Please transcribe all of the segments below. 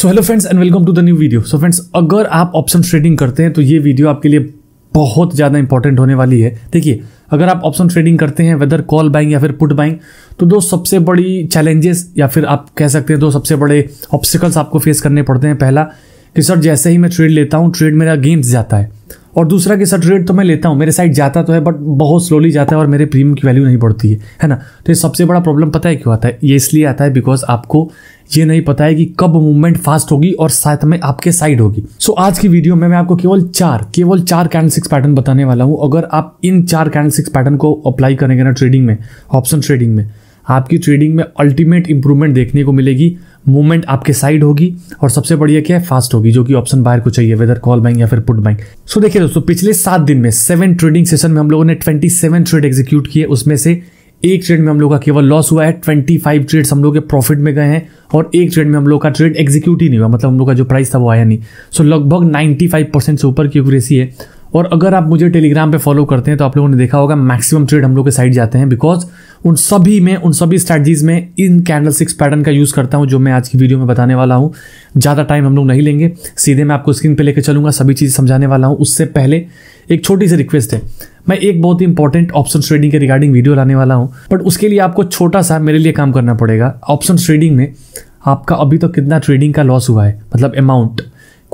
so hello friends and welcome to the new video so friends अगर आप option trading करते हैं तो ये वीडियो आपके लिए बहुत ज़्यादा इंपॉर्टेंट होने वाली है देखिए अगर आप ऑप्शन ट्रेडिंग करते हैं वेदर कॉल बाइंग या फिर पुट बाइंग तो दो सबसे बड़ी चैलेंजेस या फिर आप कह सकते हैं दो सबसे बड़े ऑब्स्टिकल्स आपको फेस करने पड़ते हैं पहला कि सर जैसे ही मैं ट्रेड लेता हूँ ट्रेड मेरा गेम्स जाता है और दूसरा कि सर ट्रेड तो मैं लेता हूँ मेरे साइड जाता तो है बट बहुत स्लोली जाता है और मेरे प्रीमियम की वैल्यू नहीं बढ़ती है है ना तो ये सबसे बड़ा प्रॉब्लम पता है क्यों आता है ये इसलिए आता है बिकॉज आपको ये नहीं पता है कि कब मूवमेंट फास्ट होगी और साथ में आपके साइड होगी सो so, आज की वीडियो में मैं आपको केवल चार केवल चार कैंड सिक्स पैटर्न बताने वाला हूँ अगर आप इन चार कैंड सिक्स पैटर्न को अप्लाई करेंगे ना ट्रेडिंग में ऑप्शन ट्रेडिंग में आपकी ट्रेडिंग में अल्टीमेट इंप्रूवमेंट देखने को मिलेगी मूवमेंट आपके साइड होगी और सबसे बढ़िया क्या है फास्ट होगी जो कि ऑप्शन बायर को चाहिए वेदर कॉल बैंक या फिर पुट बैंक सो देखिए दोस्तों पिछले सात दिन में सेवन ट्रेडिंग सेशन में हम लोगों ने ट्वेंटी सेवन ट्रेड एग्जीक्यूट किए उसमें से एक ट्रेड में हम लोग का केवल लॉस हुआ है ट्वेंटी फाइव ट्रेड्स हम लोग के प्रॉफिट में गए हैं और एक ट्रेड में हम लोग का ट्रेड एग्जीक्यूट ही नहीं हुआ मतलब हम लोग का जो प्राइस था वो आया नहीं सो लगभग नाइन्टी फाइव परसेंट से ऊपर की एक्यूरेसी है और अगर आप मुझे टेलीग्राम पे फॉलो करते हैं तो आप लोगों ने देखा होगा मैक्सिमम ट्रेड हम लोग के साइड जाते हैं बिकॉज उन सभी में उन सभी स्ट्रैटजीज में इन कैंडल सिक्स पैटर्न का यूज़ करता हूँ जो मैं आज की वीडियो में बताने वाला हूँ ज़्यादा टाइम हम लोग नहीं लेंगे सीधे मैं आपको स्क्रीन पर लेकर चलूँगा सभी चीज़ समझाने वाला हूँ उससे पहले एक छोटी सी रिक्वेस्ट है मैं एक बहुत ही इंपॉर्टेंट ऑप्शन ट्रेडिंग के रिगार्डिंग वीडियो लाने वाला हूँ बट उसके लिए आपको छोटा सा मेरे लिए काम करना पड़ेगा ऑप्शन ट्रेडिंग में आपका अभी तो कितना ट्रेडिंग का लॉस हुआ है मतलब अमाउंट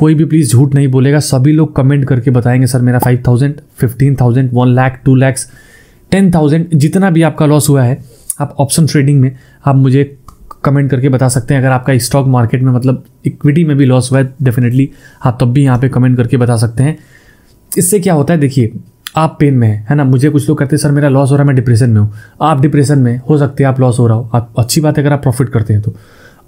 कोई भी प्लीज़ झूठ नहीं बोलेगा सभी लोग कमेंट करके बताएंगे सर मेरा five thousand fifteen thousand one lakh two lakhs ten thousand जितना भी आपका लॉस हुआ है आप ऑप्शन ट्रेडिंग में आप मुझे कमेंट करके बता सकते हैं अगर आपका स्टॉक मार्केट में मतलब इक्विटी में भी लॉस हुआ है डेफिनेटली आप तब भी यहाँ पे कमेंट करके बता सकते हैं इससे क्या होता है देखिए आप पेन में है ना मुझे कुछ लोग करते हैं सर मेरा लॉस हो रहा है मैं डिप्रेशन में हूँ आप डिप्रेशन में हो सकते हैं आप लॉस हो रहा हो आप अच्छी बात है अगर आप प्रॉफिट करते हैं तो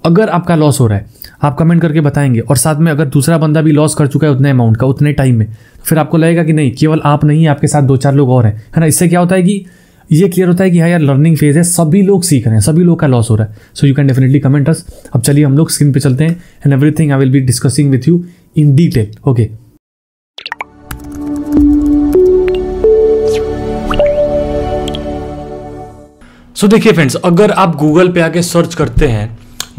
अगर आपका लॉस हो रहा है आप कमेंट करके बताएंगे और साथ में अगर दूसरा बंदा भी लॉस कर चुका है उतने अमाउंट का उतने टाइम में फिर आपको लगेगा कि नहीं केवल आप नहीं आपके साथ दो चार लोग और हैं है ना इससे क्या होता है कि ये क्लियर होता है कि हाँ यार लर्निंग फेज है सभी लोग सीख रहे हैं सभी लोग का लॉस हो रहा है so you can definitely comment us अब चलिए हम लोग स्क्रीन पे चलते हैं and everything I will be discussing with you in detail okay so देखिए फ्रेंड्स अगर आप गूगल पे आके सर्च करते हैं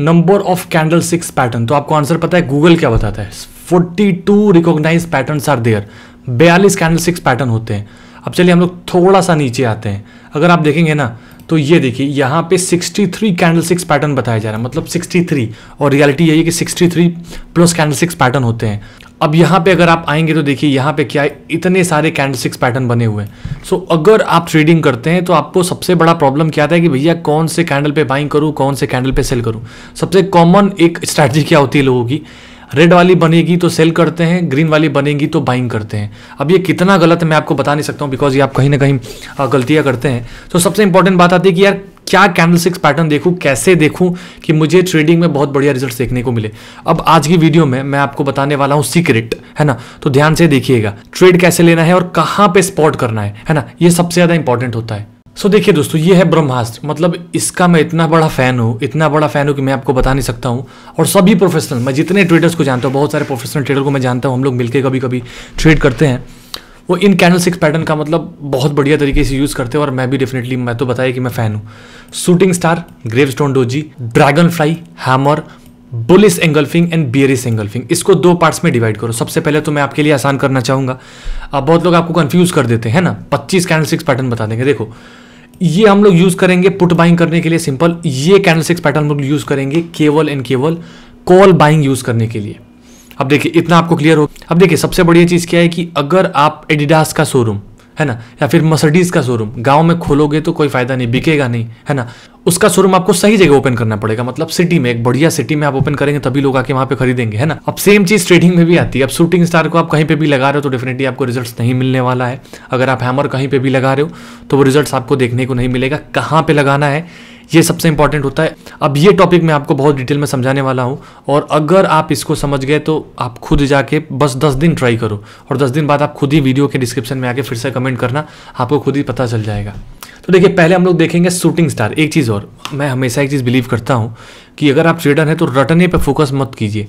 number of candlestick pattern तो आपको आंसर पता है गूगल क्या बताता है forty two recognise pattern are there बयालीस कैंडल सिक्स पैटर्न होते हैं अब चलिए हम लोग थोड़ा सा नीचे आते हैं अगर आप देखेंगे ना तो ये देखिए यहाँ पे 63 कैंडल सिक्स पैटर्न बताया जा रहा है मतलब 63 और रियलिटी यही है कि 63 प्लस कैंडल सिक्स पैटर्न होते हैं अब यहाँ पे अगर आप आएंगे तो देखिए यहाँ पे क्या है इतने सारे कैंडल सिक्स पैटर्न बने हुए हैं सो अगर आप ट्रेडिंग करते हैं तो आपको सबसे बड़ा प्रॉब्लम क्या आता है कि भैया कौन से कैंडल पे बाइंग करूँ कौन से कैंडल पे सेल करूँ सबसे कॉमन एक स्ट्रैटेजी क्या होती है लोगों की रेड वाली बनेगी तो सेल करते हैं ग्रीन वाली बनेगी तो बाइंग करते हैं अब ये कितना गलत है मैं आपको बता नहीं सकता हूँ बिकॉज ये आप कहीं ना कहीं गलतियाँ करते हैं तो सबसे इंपॉर्टेंट बात आती है कि यार क्या कैंडल सिक्स पैटर्न देखूँ कैसे देखूँ कि मुझे ट्रेडिंग में बहुत बढ़िया रिजल्ट देखने को मिले अब आज की वीडियो में मैं आपको बताने वाला हूँ सीक्रेट है ना तो ध्यान से देखिएगा ट्रेड कैसे लेना है और कहाँ पे स्पॉट करना है है ना ये सबसे ज़्यादा इंपॉर्टेंट होता है सो so, देखिए दोस्तों ये है ब्रह्मास्त्र मतलब इसका मैं इतना बड़ा फ़ैन हूँ इतना बड़ा फ़ैन हूँ कि मैं आपको बता नहीं सकता हूँ और सभी प्रोफेशनल मैं जितने ट्रेडर्स को जानता हूँ बहुत सारे प्रोफेशनल ट्रेडर को मैं जानता हूँ हम लोग मिलकर कभी कभी ट्रेड करते हैं वो इन कैंडल सिक्स पैटर्न का मतलब बहुत बढ़िया तरीके से यूज़ करते हैं और मैं भी डेफिनेटली मैं तो बताया कि मैं फ़ैन हूँ shooting star gravestone doji dragonfly hammer bullish engulfing and bearish engulfing इसको दो पार्ट्स में डिवाइड करो सबसे पहले तो मैं आपके लिए आसान करना चाहूँगा अब बहुत लोग आपको कन्फ्यूज़ कर देते हैं ना पच्चीस कैंडल सिक्स पैटर्न बता देंगे देखो ये हम लोग यूज़ करेंगे पुट बाइंग करने के लिए सिंपल ये कैंडलस्टिक्स पैटर्न हम लोग यूज़ करेंगे केवल एंड केवल कॉल बाइंग यूज़ करने के लिए अब देखिए इतना आपको क्लियर हो अब देखिए सबसे बढ़िया चीज़ क्या है कि अगर आप एडिडास का शोरूम है ना या फिर मर्सिडीज़ का शोरूम गांव में खोलोगे तो कोई फ़ायदा नहीं बिकेगा नहीं है ना उसका शोरूम आपको सही जगह ओपन करना पड़ेगा मतलब सिटी में एक बढ़िया सिटी में आप ओपन करेंगे तभी लोग आके वहां पे खरीदेंगे है ना अब सेम चीज़ ट्रेडिंग में भी आती है अब शूटिंग स्टार को आप कहीं पे भी लगा रहे हो तो डेफिनेटली आपको रिजल्ट नहीं मिलने वाला है अगर आप हैमर कहीं पे भी लगा रहे हो तो वो रिजल्ट आपको देखने को नहीं मिलेगा कहाँ पे लगाना है ये सबसे इंपॉर्टेंट होता है अब ये टॉपिक मैं आपको बहुत डिटेल में समझाने वाला हूँ और अगर आप इसको समझ गए तो आप खुद जाके बस दस दिन ट्राई करो और दस दिन बाद आप खुद ही वीडियो के डिस्क्रिप्शन में आके फिर से कमेंट करना आपको खुद ही पता चल जाएगा तो देखिए पहले हम लोग देखेंगे शूटिंग स्टार एक चीज़ और मैं हमेशा एक चीज़ बिलीव करता हूँ कि अगर आप ट्रेडर हैं तो रटने पर फोकस मत कीजिए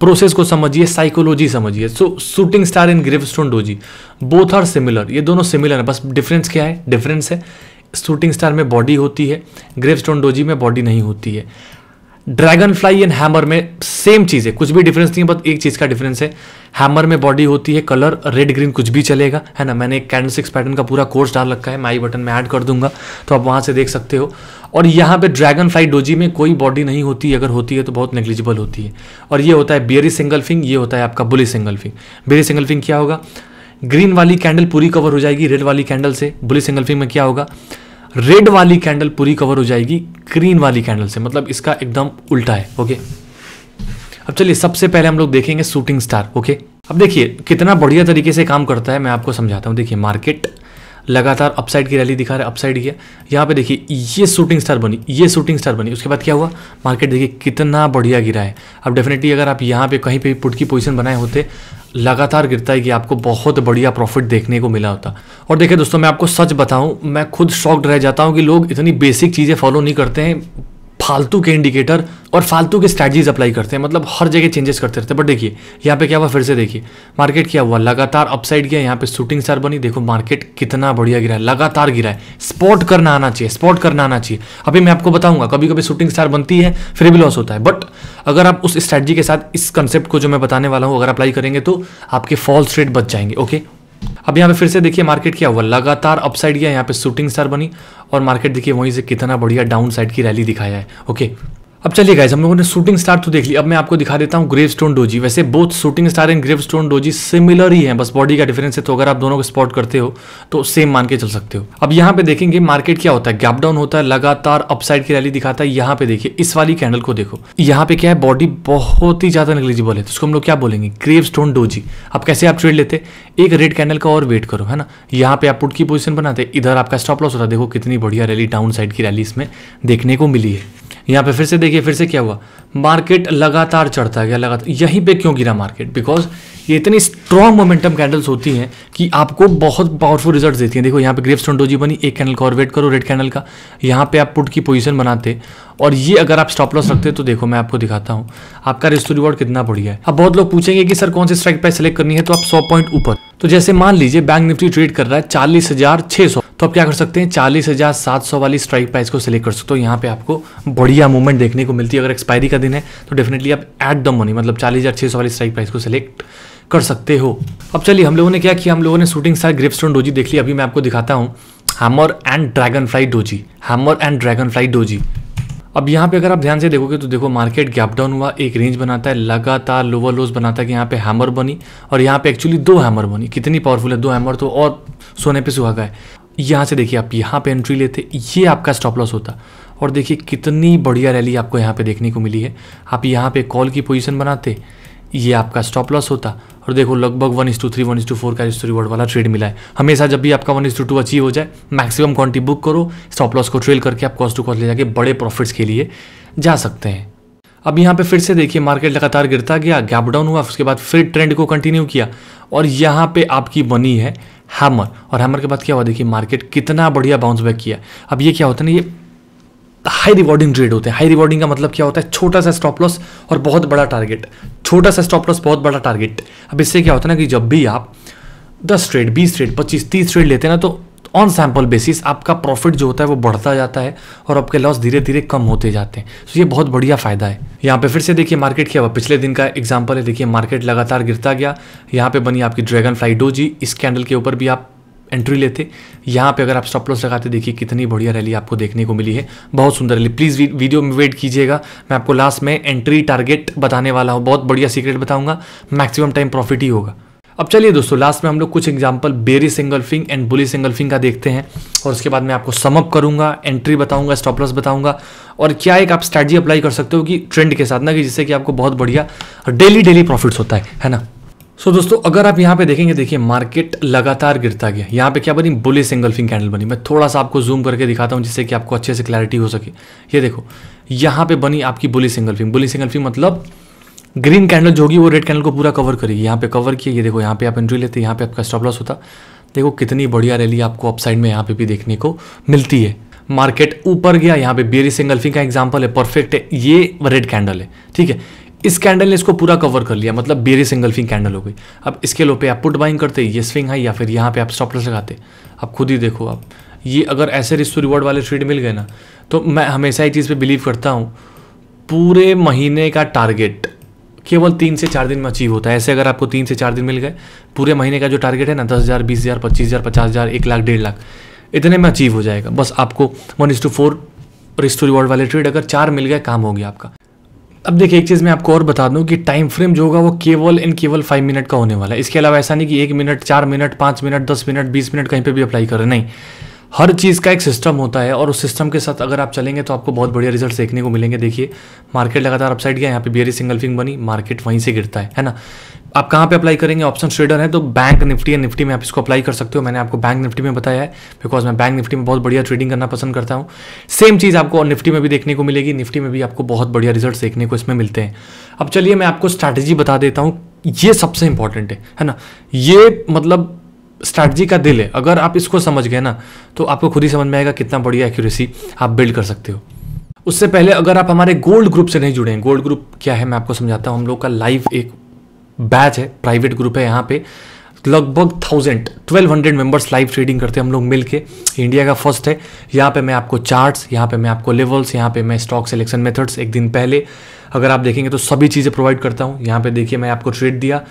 प्रोसेस को समझिए साइकोलॉजी समझिए so shooting star in stone doji both are similar ये दोनों सिमिलर है बस डिफरेंस क्या है डिफरेंस है शूटिंग स्टार में बॉडी होती है ग्रेव स्टोन डोजी में बॉडी नहीं होती है ड्रैगन फ्लाई एंड हैमर में सेम चीज़ है कुछ भी डिफरेंस नहीं है बस एक चीज़ का डिफरेंस है हैमर में बॉडी होती है कलर रेड ग्रीन कुछ भी चलेगा है ना मैंने एक कैंडल सिक्स पैटर्न का पूरा कोर्स डाल रखा है माई बटन में ऐड कर दूंगा तो आप वहाँ से देख सकते हो और यहाँ पे ड्रैगन फ्लाई डोजी में कोई बॉडी नहीं होती अगर होती है तो बहुत नेग्लिजिबल होती है और ये होता है बियरी सिंगल फिंग ये होता है आपका बुली सिंगल फिंग बियरी सिंगल फिंग क्या होगा ग्रीन वाली कैंडल पूरी कवर हो जाएगी रेड वाली कैंडल से बुलिस एंगल्फिंग में क्या होगा रेड वाली कैंडल पूरी कवर हो जाएगी ग्रीन वाली कैंडल से मतलब इसका एकदम उल्टा है ओके अब चलिए सबसे पहले हम लोग देखेंगे शूटिंग स्टार ओके अब देखिए कितना बढ़िया तरीके से काम करता है मैं आपको समझाता हूँ देखिए मार्केट लगातार अपसाइड की रैली दिखा रहा है अपसाइड किया यहाँ पे देखिए ये शूटिंग स्टार बनी ये शूटिंग स्टार बनी उसके बाद क्या हुआ मार्केट देखिए कितना बढ़िया गिरा है अब डेफिनेटली अगर आप यहाँ पे कहीं पे पुट की पोजीशन बनाए होते लगातार गिरता है कि आपको बहुत बढ़िया प्रॉफिट देखने को मिला होता और देखिए दोस्तों मैं आपको सच बताऊं मैं खुद शॉक्ड रह जाता हूं कि लोग इतनी बेसिक चीज़ें फॉलो नहीं करते हैं फालतू के इंडिकेटर और फालतू के स्ट्रैटीज अप्लाई करते हैं मतलब हर जगह चेंजेस करते रहते हैं बट देखिए यहाँ पे क्या हुआ फिर से देखिए मार्केट क्या हुआ लगातार अपसाइड गया यहाँ पे शूटिंग स्टार बनी देखो मार्केट कितना बढ़िया गिरा है लगातार गिरा है स्पॉट करना आना चाहिए स्पॉट करना आना चाहिए अभी मैं आपको बताऊंगा कभी कभी शूटिंग स्टार बनती है फिर भी लॉस होता है बट अगर आप उस स्ट्रैटजी के साथ इस कंसेप्ट को जो मैं बताने वाला हूँ अगर अप्लाई करेंगे तो आपके फॉल्स रेट बच जाएंगे ओके अब यहाँ पे फिर से देखिए मार्केट क्या हुआ लगातार अपसाइड गया यहाँ पे शूटिंग स्टार बनी और मार्केट देखिए वहीं से कितना बढ़िया डाउन साइड की रैली दिखाया है ओके अब चलिए गाइज हम लोगों ने शूटिंग स्टार तो देख ली अब मैं आपको दिखा देता हूँ ग्रेव स्टोन डोजी वैसे both shooting star and gravestone doji similar ही है बस बॉडी का डिफरेंस है तो अगर आप दोनों को स्पॉट करते हो तो सेम मान के चल सकते हो अब यहाँ पे देखेंगे मार्केट क्या होता है गैप डाउन होता है लगातार अपसाइड की रैली दिखाता है यहाँ पे देखिए इस वाली कैंडल को देखो यहाँ पे क्या है बॉडी बहुत ही ज्यादा निगलिजिबल है तो उसको हम लोग क्या बोलेंगे ग्रेव स्टोन डोजी अब कैसे आप ट्रेड लेते एक रेड कैंडल का और वेट करो है ना यहाँ पे आप पुट की पोजिशन बनाते इधर आपका स्टॉप लॉस होता देखो कितनी बढ़िया रैली डाउन साइड की रैली इसमें देखने को मिली है यहाँ पे फिर से देखिए फिर से क्या हुआ मार्केट लगातार चढ़ता गया लगातार यहीं पे क्यों गिरा मार्केट बिकॉज ये इतनी स्ट्रॉन्ग मोमेंटम कैंडल्स होती हैं कि आपको बहुत पावरफुल रिजल्ट देती हैं देखो यहाँ पे ग्रेप टोंडोजी बनी एक कैंडल का और वेट करो रेड कैंडल का यहाँ पे आप पुट की पोजीशन बनाते और ये अगर आप स्टॉप लॉस रखते तो देखो मैं आपको दिखाता हूँ आपका रिस्क टू रिवॉर्ड कितना बढ़िया है अब बहुत लोग पूछेंगे कि सर कौन सी स्ट्राइक प्राइस सेलेक्ट करनी है तो आप सौ पॉइंट ऊपर तो जैसे मान लीजिए बैंक निफ्टी ट्रेड कर रहा है चालीस हजार सौ तो आप क्या कर सकते हैं चालीस हज़ार सात सौ वाली स्ट्राइक प्राइस को सिलेक्ट कर सकते हो यहाँ पे आपको बढ़िया मूवमेंट देखने को मिलती है अगर एक्सपायरी का दिन है तो डेफिनेटली आप एट द मनी मतलब चालीस हज़ार छह सौ वाली स्ट्राइक प्राइस को सिलेक्ट कर सकते हो अब चलिए हम लोगों ने क्या किया हम लोगों ने shooting star gravestone doji देख ली अभी मैं आपको दिखाता हूँ hammer and dragonfly doji hammer and dragonfly doji अब यहाँ पे अगर आप ध्यान से देखोगे तो देखो मार्केट गैप डाउन हुआ एक रेंज बनाता है लगातार लोअर लोज बनाता है कि यहाँ पे हैमर बनी और यहाँ पे एक्चुअली दो हैमर बनी कितनी पावरफुल है दो हैमर तो और सोने पे सुहागा है यहाँ से देखिए आप यहाँ पे एंट्री लेते ये आपका स्टॉप लॉस होता और देखिए कितनी बढ़िया रैली आपको यहाँ पे देखने को मिली है आप यहाँ पे कॉल की पोजीशन बनाते ये आपका स्टॉप लॉस होता और देखो लगभग one is to three one is to four का स्टोरी वर्ड वाला ट्रेड मिला है हमेशा जब भी आपका one is to two achieve हो जाए मैक्सिमम क्वांटिटी बुक करो स्टॉप लॉस को ट्रेल करके आप कॉस्ट टू कॉस्ट ले जाके बड़े प्रॉफिट्स के लिए जा सकते हैं अब यहाँ पे फिर से देखिए मार्केट लगातार गिरता गया गैप डाउन हुआ उसके बाद फिर ट्रेंड को कंटिन्यू किया और यहाँ पे आपकी बनी है हैमर और हैमर के बाद क्या हुआ देखिए मार्केट कितना बढ़िया बाउंस बैक किया अब ये क्या होता है ना ये हाई रिवॉर्डिंग ट्रेड होते हैं हाई रिवॉर्डिंग का मतलब क्या होता है छोटा सा स्टॉप लॉस और बहुत बड़ा टारगेट छोटा सा स्टॉप लॉस बहुत बड़ा टारगेट अब इससे क्या होता है ना कि जब भी आप दस ट्रेड बीस ट्रेड पच्चीस तीस ट्रेड लेते हैं ना तो ऑन सैम्पल बेसिस आपका प्रॉफिट जो होता है वो बढ़ता जाता है और आपके लॉस धीरे धीरे कम होते जाते हैं तो ये बहुत बढ़िया फायदा है यहाँ पे फिर से देखिए मार्केट क्या हुआ पिछले दिन का एग्जाम्पल है देखिए मार्केट लगातार गिरता गया यहाँ पे बनी आपकी ड्रैगन फ्लाई डोजी इस कैंडल के ऊपर भी आप एंट्री लेते यहाँ पे अगर आप स्टॉप लॉस लगाते देखिए कितनी बढ़िया रैली आपको देखने को मिली है बहुत सुंदर रैली प्लीज़ वीडियो में वेट कीजिएगा मैं आपको लास्ट में एंट्री टारगेट बताने वाला हूँ बहुत बढ़िया सीक्रेट बताऊँगा मैक्सिमम टाइम प्रॉफिट ही होगा अब चलिए दोस्तों लास्ट में हम लोग कुछ example bearish engulfing and bullish engulfing का देखते हैं और उसके बाद मैं आपको समअप करूंगा एंट्री बताऊंगा स्टॉप लॉस बताऊंगा और क्या एक आप स्ट्रैटी अप्लाई कर सकते हो कि ट्रेंड के साथ ना कि जिससे कि आपको बहुत बढ़िया डेली डेली प्रॉफिट्स होता है है ना सो so, दोस्तों अगर आप यहाँ पे देखेंगे देखिए मार्केट लगातार गिरता गया यहाँ पे क्या बनी बुली सिंगल फिंग कैंडल बनी मैं थोड़ा सा आपको जूम करके दिखाता हूँ जिससे कि आपको अच्छे से क्लैरिटी हो सके ये देखो यहाँ पे बनी आपकी बुली सिंगल फिंग बुली सिंगल फिंग मतलब ग्रीन कैंडल जो होगी वो रेड कैंडल को पूरा कवर करेगी यहाँ पे कवर किया ये देखो यहाँ पे आप एंट्री लेते यहाँ पे आपका स्टॉप लॉस होता देखो कितनी बढ़िया रैली आपको अपसाइड में यहाँ पे भी देखने को मिलती है मार्केट ऊपर गया यहाँ पे बेरी सिंगल्फिंग का एग्जाम्पल है परफेक्ट है ये रेड कैंडल है ठीक है इस कैंडल ने इसको पूरा कवर कर लिया मतलब बेरी सिंगल फिंग कैंडल हो गई अब इसके लो पे आप पुट बाइंग करते ये स्विंग हाई या फिर यहाँ पे आप स्टॉप लॉस लगाते आप खुद ही देखो आप ये अगर ऐसे रिस्क रिवॉर्ड वाले ट्रेड मिल गए ना तो मैं हमेशा ये चीज़ पे बिलीव करता हूँ पूरे महीने का टारगेट केवल तीन से चार दिन में अचीव होता है ऐसे अगर आपको तीन से चार दिन मिल गए पूरे महीने का जो टारगेट है ना दस हज़ार बीस हज़ार पच्चीस हज़ार पचास हज़ार एक लाख डेढ़ लाख इतने में अचीव हो जाएगा बस आपको one is to four risk to reward वाले ट्रेड अगर चार मिल गए काम हो गया आपका अब देखिए एक चीज़ मैं आपको और बता दूं कि टाइम फ्रेम जो होगा वो केवल एंड केवल फाइव मिनट का होने वाला है इसके अलावा ऐसा नहीं कि एक मिनट चार मिनट पाँच मिनट दस मिनट बीस मिनट कहीं पर भी अप्लाई करें नहीं हर चीज़ का एक सिस्टम होता है और उस सिस्टम के साथ अगर आप चलेंगे तो आपको बहुत बढ़िया रिजल्ट देखने को मिलेंगे देखिए मार्केट लगातार अपसाइड गया यहाँ पे बियरी सिंगल फिंग बनी मार्केट वहीं से गिरता है है ना आप कहाँ पे अप्लाई करेंगे ऑप्शन ट्रेडर तो है तो बैंक निफ्टी या निफ्टी में आप इसको अप्लाई कर सकते हो मैंने आपको बैंक निफ्टी में बताया है बिकॉज मैं बैंक निफ्टी में बहुत बढ़िया ट्रेडिंग करना पसंद करता हूँ सेम चीज़ आपको निफ्टी में भी देखने को मिलेगी निफ्टी में भी आपको बहुत बढ़िया रिजल्ट देखने को इसमें मिलते हैं अब चलिए मैं आपको स्ट्रैटेजी बता देता हूँ ये सबसे इंपॉर्टेंट है है ना ये मतलब स्ट्रैटी का दिल है अगर आप इसको समझ गए ना तो आपको खुद ही समझ में आएगा कितना बढ़िया एक्यूरेसी आप बिल्ड कर सकते हो उससे पहले अगर आप हमारे गोल्ड ग्रुप से नहीं जुड़े हैं गोल्ड ग्रुप क्या है मैं आपको समझाता हूँ हम लोग का लाइव एक बैच है प्राइवेट ग्रुप है यहाँ पे लगभग thousand twelve hundred members live trading करते हैं हम लोग मिलके इंडिया का फर्स्ट है यहाँ पे मैं आपको चार्ट्स यहाँ पे मैं आपको लेवल्स यहाँ पे मैं स्टॉक सिलेक्शन मेथड्स एक दिन पहले अगर आप देखेंगे तो सभी चीज़ें प्रोवाइड करता हूँ यहाँ पे देखिए मैं आपको ट्रेड दिया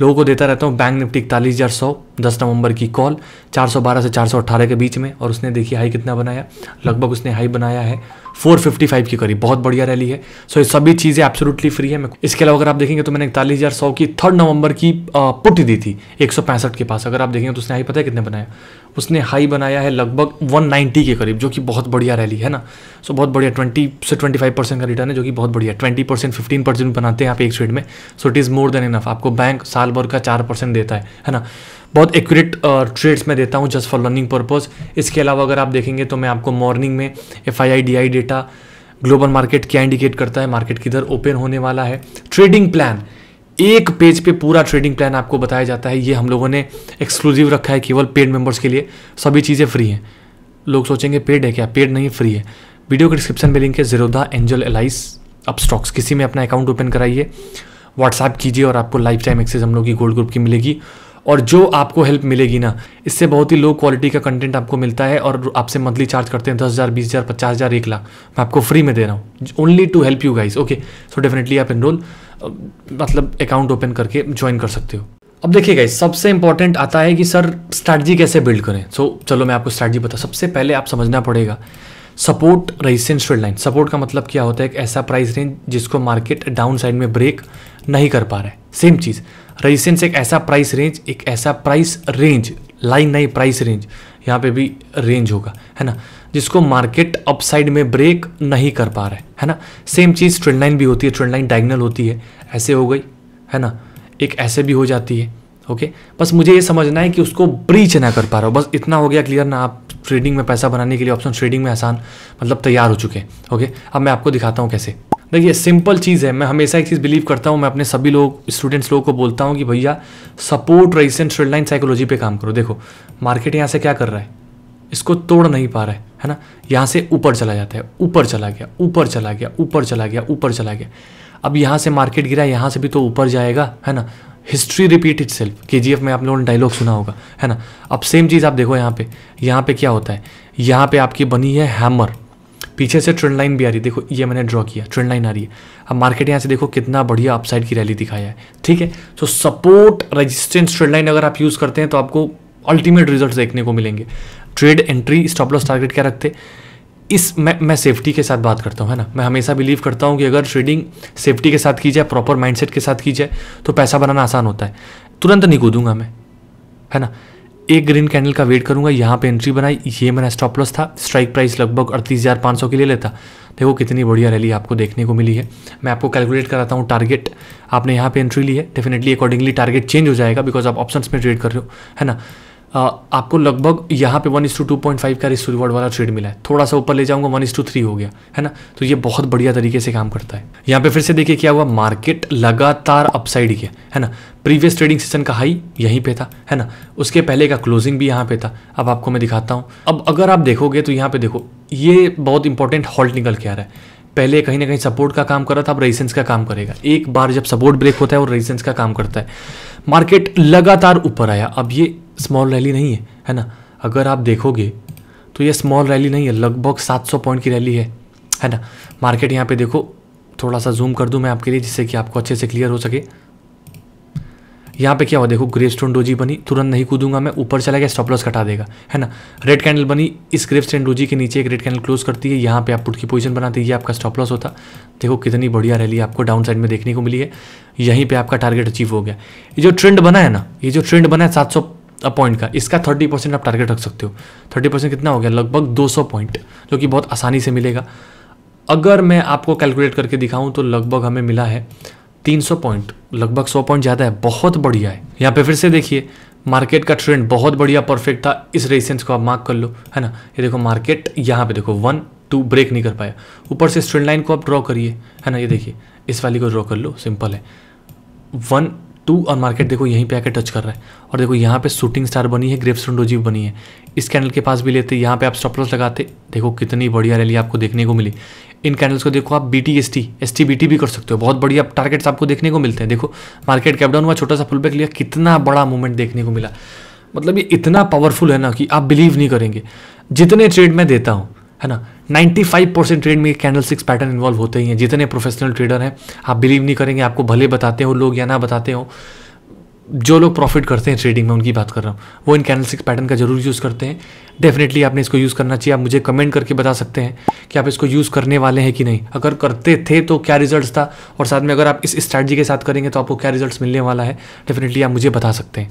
लोगों को देता रहता हूँ बैंक निफ्टी इकतालीस हज़ार सौ दस नवंबर की कॉल चार सौ बारह से चार सौ अट्ठारह के बीच में और उसने देखिए हाई कितना बनाया लगभग उसने हाई बनाया है फोर फिफ्टी फाइव के करीब बहुत बढ़िया रैली है सो ये सभी चीज़ें एब्सोलूटली फ्री है मैं इसके अलावा अगर आप देखेंगे तो मैंने इकतालीस हज़ार सौ की थर्ड नवंबर की पुट दी थी एक सौ पैंसठ के पास अगर आप देखेंगे तो उसने हाई पता है कितने बनाया उसने हाई बनाया है लगभग वन नाइन्टी के करीब जो कि बहुत बढ़िया रैली है ना सो बहुत बढ़िया ट्वेंटी से ट्वेंटी फाइव परसेंट का रिटर्न है जो कि बहुत बढ़िया ट्वेंटी परसेंट फिफ्टीन परसेंट बनाते हैं आप एक स्ट्रीट में so it is more than enough आपको बैंक साल भर का चार परसेंट देता है है ना बहुत एक्यूरेट ट्रेड्स uh, मैं देता हूँ जस्ट फॉर लर्निंग पर्पज़ इसके अलावा अगर आप देखेंगे तो मैं आपको मॉर्निंग में F I I D I data global market क्या इंडिकेट करता है मार्केट किधर ओपन होने वाला है ट्रेडिंग प्लान एक पेज पे पूरा ट्रेडिंग प्लान आपको बताया जाता है ये हम लोगों ने एक्सक्लूसिव रखा है केवल पेड मेंबर्स के लिए सभी चीज़ें फ्री हैं लोग सोचेंगे पेड है क्या पेड नहीं फ्री है वीडियो के डिस्क्रिप्शन में लिंक है Zerodha Angel Alice upstox किसी में अपना अकाउंट ओपन कराइए व्हाट्सएप कीजिए और आपको लाइफ टाइम एक्सेस हम लोग की गोल्ड ग्रुप की मिलेगी और जो आपको हेल्प मिलेगी ना इससे बहुत ही लो क्वालिटी का कंटेंट आपको मिलता है और आपसे मंथली चार्ज करते हैं दस हज़ार बीस हज़ार पचास हज़ार एक लाख मैं आपको फ्री में दे रहा हूँ only to help you guys okay so definitely आप एनरोल मतलब अकाउंट ओपन करके ज्वाइन कर सकते हो अब देखिए गाइज सबसे इंपॉर्टेंट आता है कि सर स्ट्रैटजी कैसे बिल्ड करें सो so, चलो मैं आपको स्ट्रैटजी बता सबसे पहले आप समझना पड़ेगा support resistance trade line support का मतलब क्या होता है एक ऐसा प्राइस रेंज जिसको मार्केट डाउन साइड में ब्रेक नहीं कर पा रहा है सेम चीज़ रजिस्टेंस एक ऐसा प्राइस रेंज एक ऐसा प्राइस रेंज लाइन नई प्राइस रेंज यहाँ पे भी रेंज होगा है ना जिसको मार्केट अपसाइड में ब्रेक नहीं कर पा रहा है है ना सेम चीज़ ट्रेंड लाइन भी होती है ट्रेंड लाइन डायगनल होती है ऐसे हो गई है ना एक ऐसे भी हो जाती है ओके बस मुझे ये समझना है कि उसको ब्रीच ना कर पा रहा हो बस इतना हो गया क्लियर ना आप ट्रेडिंग में पैसा बनाने के लिए ऑप्शन ट्रेडिंग में आसान मतलब तैयार हो चुके हैं ओके अब मैं आपको दिखाता हूँ कैसे देखिए सिंपल चीज़ है मैं हमेशा एक चीज़ बिलीव करता हूँ मैं अपने सभी लोग स्टूडेंट्स लोगों को बोलता हूँ कि भैया support resistant trade line psychology पे काम करो देखो मार्केट यहाँ से क्या कर रहा है इसको तोड़ नहीं पा रहा है है ना यहाँ से ऊपर चला जाता है ऊपर चला गया ऊपर चला गया ऊपर चला गया ऊपर चला गया अब यहाँ से मार्केट गिरा यहाँ से भी तो ऊपर जाएगा है ना हिस्ट्री रिपीट इट सेल्फ के जी एफ में आप लोगों ने डायलॉग सुना होगा है ना अब सेम चीज़ आप देखो यहाँ पे यहाँ पे क्या होता है यहाँ पे आपकी बनी है हैमर पीछे से ट्रेंड लाइन भी आ रही है देखो ये मैंने ड्रॉ किया ट्रेंड लाइन आ रही है अब मार्केट यहाँ से देखो कितना बढ़िया अपसाइड की रैली दिखाया है ठीक है so support resistance trend line अगर आप यूज़ करते हैं तो आपको अल्टीमेट रिजल्ट देखने को मिलेंगे trade entry stop loss target क्या रखते इस मैं मैं सेफ्टी के साथ बात करता हूँ है ना मैं हमेशा बिलीव करता हूँ कि अगर ट्रेडिंग सेफ्टी के साथ की जाए प्रॉपर माइंडसेट के साथ की जाए तो पैसा बनाना आसान होता है तुरंत नहीं कूदूंगा मैं है ना एक ग्रीन कैंडल का वेट करूंगा यहाँ पे एंट्री बनाई ये मेरा स्टॉप लॉस था स्ट्राइक प्राइस लगभग अड़तीस हज़ार पाँच सौ के लिए लेता देखो कितनी बढ़िया रैली आपको देखने को मिली है मैं आपको कैलकुलेट कराता हूँ टारगेट आपने यहाँ पे एंट्री ली है डेफिनेटली अकॉर्डिंगली टारगेट चेंज हो जाएगा बिकॉज आप ऑप्शन में ट्रेड कर रहे हो है ना आपको लगभग यहाँ पे one is to two point five का रिस्क रिवॉर्ड वाला ट्रेड मिला है थोड़ा सा ऊपर ले जाऊंगा वन इस टू थ्री हो गया है ना तो ये बहुत बढ़िया तरीके से काम करता है यहाँ पे फिर से देखिए क्या हुआ मार्केट लगातार अपसाइड किया है ना प्रीवियस ट्रेडिंग सेशन का हाई यहीं पे था है ना उसके पहले का क्लोजिंग भी यहाँ पे था अब आपको मैं दिखाता हूँ अब अगर आप देखोगे तो यहाँ पे देखो ये बहुत इंपॉर्टेंट हॉल्ट निकल के आ रहा है पहले कहीं ना कहीं सपोर्ट का काम कर रहा था अब रेजिस्टेंस का काम करेगा एक बार जब सपोर्ट ब्रेक होता है और रेजिस्टेंस का काम करता है मार्केट लगातार ऊपर आया अब ये स्मॉल रैली नहीं है है ना अगर आप देखोगे तो ये स्मॉल रैली नहीं है लगभग 700 पॉइंट की रैली है है ना मार्केट यहाँ पे देखो थोड़ा सा जूम कर दूँ मैं आपके लिए जिससे कि आपको अच्छे से क्लियर हो सके यहाँ पे क्या हुआ देखो ग्रेव स्टोन डोजी बनी तुरंत नहीं कूदूंगा मैं ऊपर चला गया स्टॉप लॉस कटा देगा है ना रेड कैंडल बनी इस ग्रेव स्टोन डोजी के नीचे एक रेड कैंडल क्लोज करती है यहाँ पे आप पुट की पोजीशन बनाती है ये आपका स्टॉप लॉस होता देखो कितनी बढ़िया रैली आपको डाउन साइड में देखने को मिली है यहीं पर आपका टारगेट अचीव हो गया ये जो ट्रेंड बना है ना ये जो ट्रेंड बना है सात पॉइंट का इसका थर्टी परसेंट आप टारगेट रख सकते हो थर्टी परसेंट कितना हो गया लगभग दो सौ पॉइंट जो कि बहुत आसानी से मिलेगा अगर मैं आपको कैलकुलेट करके दिखाऊं तो लगभग हमें मिला है तीन सौ पॉइंट लगभग सौ पॉइंट ज़्यादा है बहुत बढ़िया है यहाँ पे फिर से देखिए मार्केट का ट्रेंड बहुत बढ़िया परफेक्ट था इस रेसेंस को आप मार्क कर लो है ना ये देखो मार्केट यहाँ पे देखो वन टू ब्रेक नहीं कर पाया ऊपर से स्ट्रेंड लाइन को आप ड्रॉ करिए है ना ये देखिए इस वाली को ड्रॉ कर लो सिंपल है वन टू और मार्केट देखो यहीं पे आके टच कर रहा है और देखो यहाँ पे शूटिंग स्टार बनी है ग्रेप्स रोजीव बनी है इस कैंडल के पास भी लेते यहाँ पे आप स्टॉप लॉस लगाते देखो कितनी बढ़िया रैली आपको देखने को मिली इन कैंडल्स को देखो आप B T S T S T B T भी कर सकते हो बहुत बढ़िया आप टारगेट्स आपको देखने को मिलते हैं देखो मार्केट कैप डाउन हुआ छोटा सा बैक लिया कितना बड़ा मूवमेंट देखने को मिला मतलब ये इतना पावरफुल है ना कि आप बिलीव नहीं करेंगे जितने ट्रेड मैं देता हूँ है ना 95 परसेंट ट्रेड में कैंडल सिक्स पैटर्न इन्वॉल्व होते ही हैं जितने प्रोफेशनल ट्रेडर हैं आप बिलीव नहीं करेंगे आपको भले बताते हो लोग या ना बताते हो जो लोग प्रॉफिट करते हैं ट्रेडिंग में उनकी बात कर रहा हूँ वो इन कैंडल सिक्स पैटर्न का जरूर यूज़ करते हैं डेफिनेटली आपने इसको यूज़ करना चाहिए आप मुझे कमेंट करके बता सकते हैं कि आप इसको यूज़ करने वाले हैं कि नहीं अगर करते थे तो क्या रिजल्ट्स था और साथ में अगर आप इस स्ट्रैटी के साथ करेंगे तो आपको क्या रिजल्ट मिलने वाला है डेफिनेटली आप मुझे बता सकते हैं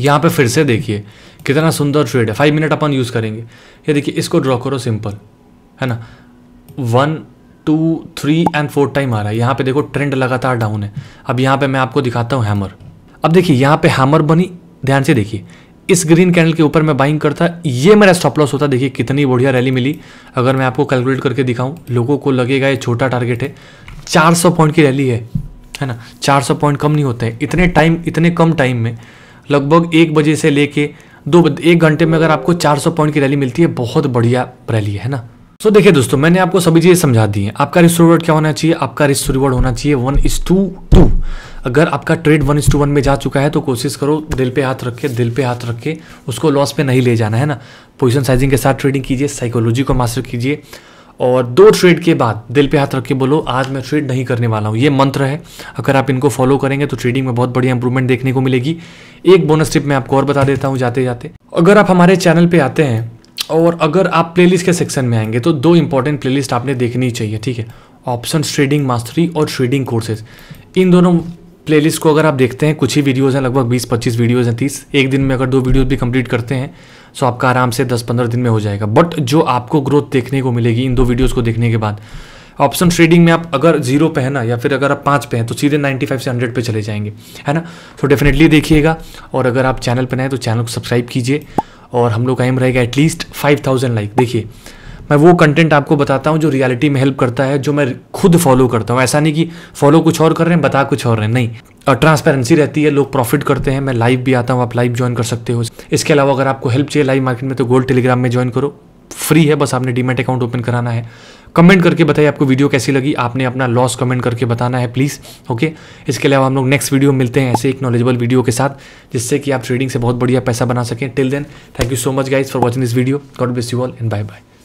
यहाँ पर फिर से देखिए कितना सुंदर ट्रेड है फाइव मिनट अपन यूज़ करेंगे ये देखिए इसको ड्रॉ करो सिंपल है ना one two three and four time आ रहा है यहाँ पे देखो ट्रेंड लगातार डाउन है अब यहाँ पे मैं आपको दिखाता हूँ हैमर अब देखिए यहाँ पे हैमर बनी ध्यान से देखिए इस ग्रीन कैंडल के ऊपर मैं बाइंग करता ये मेरा स्टॉप लॉस होता देखिए कितनी बढ़िया रैली मिली अगर मैं आपको कैलकुलेट करके दिखाऊं लोगों को लगेगा ये छोटा टारगेट है 400 पॉइंट की रैली है है ना 400 पॉइंट कम नहीं होते हैं इतने टाइम इतने कम टाइम में लगभग एक बजे से लेके दो एक घंटे में अगर आपको 400 पॉइंट की रैली मिलती है बहुत बढ़िया रैली है ना सो देखिए दोस्तों मैंने आपको सभी चीज़ें समझा दी है आपका रिस्क रिवॉर्ड क्या होना चाहिए आपका रिस्क रिवॉर्ड होना चाहिए वन इज टू टू अगर आपका trade one is to one में जा चुका है तो कोशिश करो दिल पे हाथ रखे दिल पे हाथ रख के उसको लॉस पे नहीं ले जाना है ना पोजिशन साइजिंग के साथ ट्रेडिंग कीजिए साइकोलॉजी को मास्टर कीजिए और दो ट्रेड के बाद दिल पे हाथ रख के बोलो आज मैं ट्रेड नहीं करने वाला हूँ ये मंत्र है अगर आप इनको फॉलो करेंगे तो ट्रेडिंग में बहुत बढ़िया इंप्रूवमेंट देखने को मिलेगी एक बोनस टिप मैं आपको और बता देता हूँ जाते जाते अगर आप हमारे चैनल पर आते हैं और अगर आप प्लेलिस्ट के सेक्शन में आएंगे तो दो इंपॉर्टेंट प्लेलिस्ट आपने देखनी चाहिए ठीक है ऑप्शन ट्रेडिंग मास्टरी और ट्रेडिंग कोर्सेज इन दोनों प्लेलिस्ट को अगर आप देखते हैं कुछ ही वीडियोस हैं लगभग 20-25 वीडियोस हैं 30 एक दिन में अगर दो वीडियोस भी कंप्लीट करते हैं तो आपका आराम से 10-15 दिन में हो जाएगा बट जो आपको ग्रोथ देखने को मिलेगी इन दो वीडियोस को देखने के बाद ऑप्शन ट्रेडिंग में आप अगर जीरो पे है ना या फिर अगर आप पाँच पे हैं तो सीधे 95 से 100 पे चले जाएंगे है ना तो डेफिनेटली देखिएगा और अगर आप चैनल पर नए तो चैनल को सब्सक्राइब कीजिए और हम लोग का एम रहेगा एटलीस्ट फाइव थाउजेंड लाइक देखिए मैं वो कंटेंट आपको बताता हूँ जो रियलिटी में हेल्प करता है जो मैं खुद फॉलो करता हूँ ऐसा नहीं कि फॉलो कुछ और कर रहे हैं बता कुछ और रहे हैं नहीं ट्रांसपेरेंसी रहती है लोग प्रॉफिट करते हैं मैं लाइव भी आता हूँ आप लाइव ज्वाइन कर सकते हो इसके अलावा अगर आपको हेल्प चाहिए लाइव मार्केट में तो गोल्ड टेलीग्राम में ज्वाइन करो फ्री है बस आपने डीमेट अकाउंट ओपन कराना है कमेंट करके बताइए आपको वीडियो कैसी लगी आपने अपना लॉस कमेंट करके बताना है प्लीज़ ओके इसके अलावा हम लोग नेक्स्ट वीडियो मिलते हैं ऐसे एक नॉलेजेबल वीडियो के साथ जिससे कि आप ट्रेडिंग से बहुत बढ़िया पैसा बना सकें till then thank you so much guys for watching this video God bless you all and bye bye